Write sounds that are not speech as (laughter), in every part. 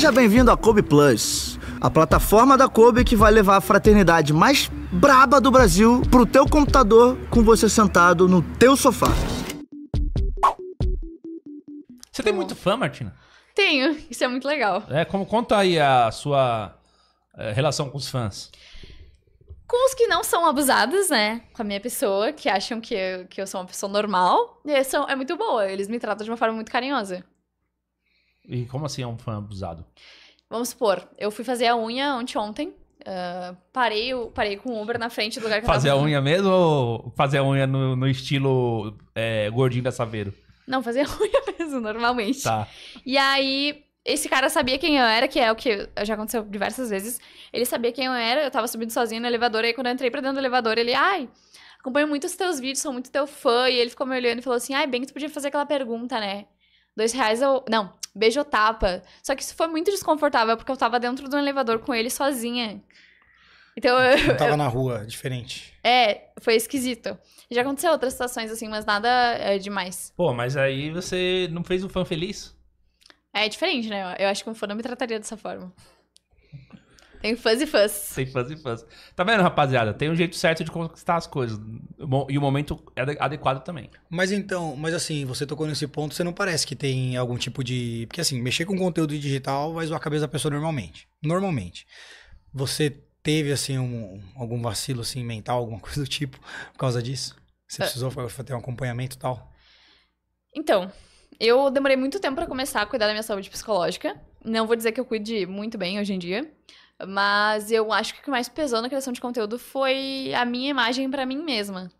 Seja bem-vindo à Kobe Plus, a plataforma da Kobe que vai levar a fraternidade mais braba do Brasil pro teu computador com você sentado no teu sofá. Você tem muito fã, Martina? Tenho, isso é muito legal. É, como conta aí a sua é, relação com os fãs? Com os que não são abusados, né? Com a minha pessoa, que acham que eu, que eu sou uma pessoa normal. E são, é muito boa, eles me tratam de uma forma muito carinhosa. E como assim é um fã abusado? Vamos supor, eu fui fazer a unha ontem, ontem uh, ah, parei, parei com o Uber na frente do lugar que fazer eu tava... Fazer a unha mesmo ou fazer a unha no, no estilo é, gordinho da Saveiro? Não, fazer a (laughs) unha mesmo, normalmente. Tá. E aí, esse cara sabia quem eu era, que é o que já aconteceu diversas vezes. Ele sabia quem eu era, eu tava subindo sozinho no elevador, aí quando eu entrei pra dentro do elevador, ele, ai, acompanho muito os teus vídeos, sou muito teu fã. E ele ficou me olhando e falou assim, ai, bem que tu podia fazer aquela pergunta, né? Dois reais eu... Não, beijo tapa. Só que isso foi muito desconfortável, porque eu tava dentro do elevador com ele sozinha. Então eu. eu tava eu, na rua, diferente. É, foi esquisito. Já aconteceu outras situações assim, mas nada é, demais. Pô, mas aí você não fez o fã feliz? É diferente, né? Eu acho que um fã não me trataria dessa forma. Tem fuzz e fuzz. Tem fuzz e fuzz. Tá vendo, rapaziada? Tem um jeito certo de conquistar as coisas. E o momento é adequado também. Mas então, mas assim, você tocou nesse ponto, você não parece que tem algum tipo de. Porque assim, mexer com conteúdo digital vai zoar a cabeça da pessoa normalmente. Normalmente. Você teve, assim, um, algum vacilo assim, mental, alguma (laughs) coisa do tipo, por causa disso? Você é. precisou ter um acompanhamento e tal? Então, eu demorei muito tempo para começar a cuidar da minha saúde psicológica. Não vou dizer que eu cuide muito bem hoje em dia, mas eu acho que o que mais pesou na criação de conteúdo foi a minha imagem para mim mesma.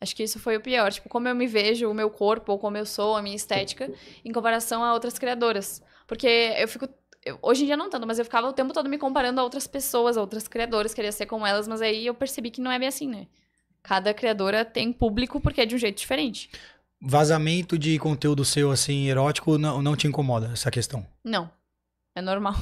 Acho que isso foi o pior. Tipo, como eu me vejo, o meu corpo, ou como eu sou, a minha estética, em comparação a outras criadoras. Porque eu fico. Eu, hoje em dia não tanto, mas eu ficava o tempo todo me comparando a outras pessoas, a outras criadoras, queria ser como elas, mas aí eu percebi que não é bem assim, né? Cada criadora tem público porque é de um jeito diferente. Vazamento de conteúdo seu, assim, erótico, não, não te incomoda essa questão? Não. É normal.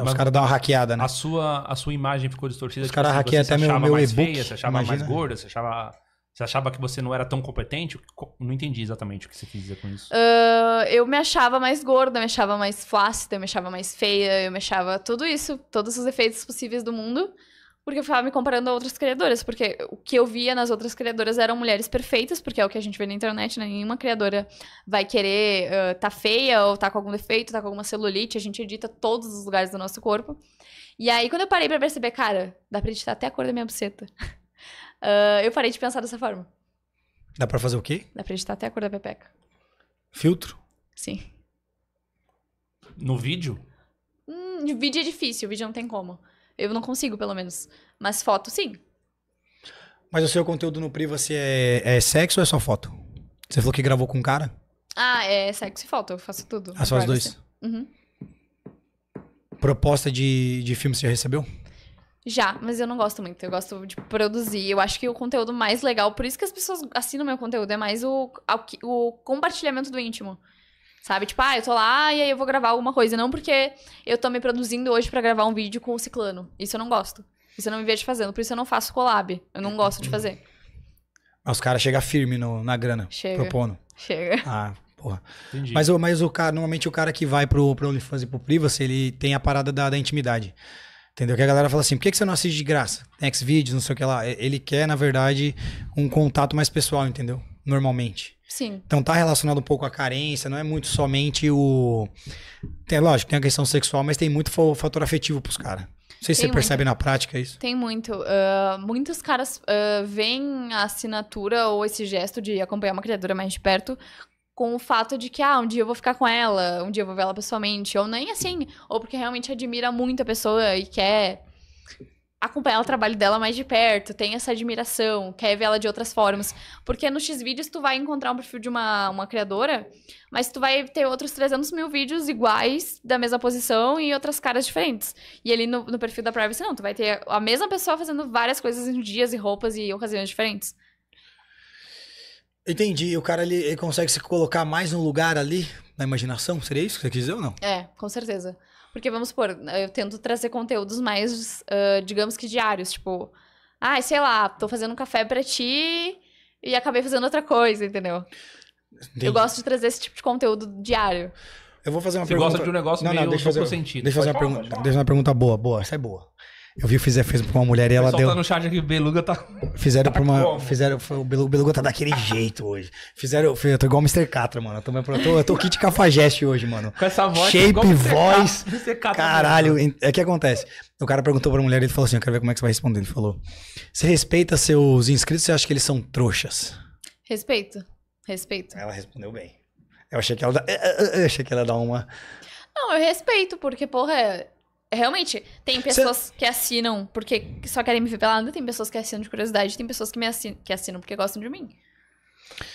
É, os caras dão uma hackeada, né? A sua, a sua imagem ficou distorcida. Os tipo caras assim, hackeiam até meu, meu e-book. Feia, você achava imagina. mais gorda, você achava... Você achava que você não era tão competente? Não entendi exatamente o que você quis dizer com isso. Uh, eu me achava mais gorda, me achava mais flácida, me achava mais feia, eu me achava tudo isso, todos os efeitos possíveis do mundo. Porque eu ficava me comparando a outras criadoras, porque o que eu via nas outras criadoras eram mulheres perfeitas, porque é o que a gente vê na internet, né? Nenhuma criadora vai querer uh, tá feia ou tá com algum defeito, tá com alguma celulite, a gente edita todos os lugares do nosso corpo. E aí, quando eu parei para perceber, cara, dá pra editar até a cor da minha buceta. Uh, (laughs) eu parei de pensar dessa forma. Dá pra fazer o quê? Dá pra editar até a cor da pepeca. Filtro? Sim. No vídeo? Hum, vídeo é difícil, vídeo não tem como. Eu não consigo, pelo menos. Mas foto, sim. Mas o seu conteúdo no priva é, é sexo ou é só foto? Você falou que gravou com um cara? Ah, é sexo e foto, eu faço tudo. Ah, só os dois? Uhum. Proposta de, de filme você já recebeu? Já, mas eu não gosto muito. Eu gosto de produzir. Eu acho que o conteúdo mais legal, por isso que as pessoas assinam meu conteúdo, é mais o, o compartilhamento do íntimo. Sabe? Tipo, ah, eu tô lá e aí eu vou gravar alguma coisa. Não porque eu tô me produzindo hoje para gravar um vídeo com o ciclano. Isso eu não gosto. Isso eu não me vejo fazendo. Por isso eu não faço collab. Eu não gosto de uhum. fazer. Mas os caras chegam firme no, na grana. Chega. Propondo. Chega. Ah, porra. Entendi. Mas, mas o cara, normalmente o cara que vai pro, pro OnlyFans e pro Privacy, ele tem a parada da, da intimidade. Entendeu? Que a galera fala assim, por que, que você não assiste de graça? Tem vídeos não sei o que lá. Ele quer, na verdade, um contato mais pessoal, entendeu? normalmente. Sim. Então tá relacionado um pouco à carência, não é muito somente o. Tem, lógico, tem a questão sexual, mas tem muito fator afetivo pros caras. Não sei se tem você muito. percebe na prática isso. Tem muito. Uh, muitos caras uh, veem a assinatura ou esse gesto de acompanhar uma criatura mais de perto com o fato de que, ah, um dia eu vou ficar com ela, um dia eu vou ver ela pessoalmente, ou nem assim, ou porque realmente admira muito a pessoa e quer acompanhar o trabalho dela mais de perto, tem essa admiração, quer ver ela de outras formas. Porque no X-Vídeos tu vai encontrar um perfil de uma, uma criadora, mas tu vai ter outros 300 mil vídeos iguais, da mesma posição e outras caras diferentes. E ali no, no perfil da Privacy não, tu vai ter a mesma pessoa fazendo várias coisas em dias e roupas e ocasiões diferentes. Entendi. O cara ele, ele, consegue se colocar mais no lugar ali, na imaginação? Seria isso que você quis dizer ou não? É, com certeza. Porque, vamos supor, eu tento trazer conteúdos mais, uh, digamos que diários, tipo, ah, sei lá, tô fazendo um café para ti e acabei fazendo outra coisa, entendeu? Entendi. Eu gosto de trazer esse tipo de conteúdo diário. Eu vou fazer uma Você pergunta. Você gosta de um negócio não, não, deixa fazer, sentido. Deixa eu fazer, uma pergunta, deixa uma pergunta boa, boa, essa é boa. Eu vi, fizer fez pra uma mulher e ela deu. tá no chat aqui, o Beluga tá. Fizeram tá pra uma. Como? Fizeram, o Beluga, Beluga tá daquele jeito hoje. Fizeram. Eu tô igual o Mr. Catra, mano. Eu tô, eu tô, eu tô kit cafajeste hoje, mano. Com essa voz, Shape, voice voz. Mr. Catra, caralho, mesmo. é que acontece. O cara perguntou pra mulher, ele falou assim: eu quero ver como é que você vai responder. Ele falou: Você respeita seus inscritos você acha que eles são trouxas? Respeito. Respeito. Ela respondeu bem. Eu achei que ela. É, é, é, eu achei que ela dá uma. Não, eu respeito, porque, porra, é Realmente, tem pessoas Cê... que assinam porque só querem me ver pelada, tem pessoas que assinam de curiosidade, tem pessoas que me assinam, que assinam porque gostam de mim.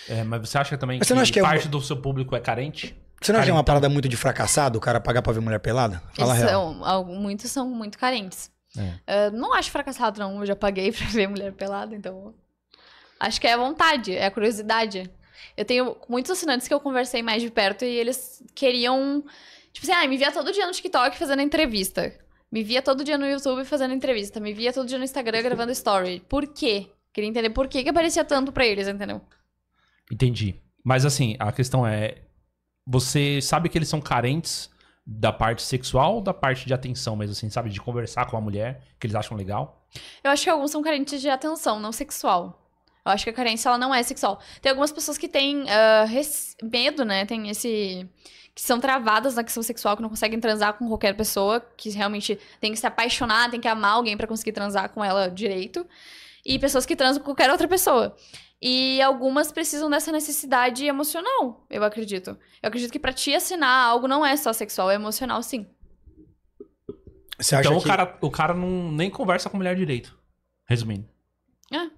É, mas você acha também que, acha que é parte do seu público é carente? Você não acha que é uma parada muito de fracassado o cara pagar pra ver mulher pelada? Fala a real. São, muitos são muito carentes. É. Uh, não acho fracassado, não. Eu já paguei (laughs) pra ver mulher pelada, então. Acho que é a vontade, é a curiosidade. Eu tenho muitos assinantes que eu conversei mais de perto e eles queriam Tipo assim, me via todo dia no TikTok fazendo entrevista. Me via todo dia no YouTube fazendo entrevista. Me via todo dia no Instagram gravando story. Por quê? Queria entender por que, que aparecia tanto pra eles, entendeu? Entendi. Mas assim, a questão é. Você sabe que eles são carentes da parte sexual ou da parte de atenção mesmo, assim, sabe? De conversar com a mulher, que eles acham legal? Eu acho que alguns são carentes de atenção, não sexual. Eu acho que a carência, ela não é sexual. Tem algumas pessoas que têm uh, medo, né? Tem esse que são travadas na questão sexual, que não conseguem transar com qualquer pessoa, que realmente tem que se apaixonar, tem que amar alguém para conseguir transar com ela direito. E pessoas que transam com qualquer outra pessoa. E algumas precisam dessa necessidade emocional, eu acredito. Eu acredito que para te assinar algo não é só sexual, é emocional sim. Você então o, cara, o cara não, nem conversa com mulher direito. Resumindo. É.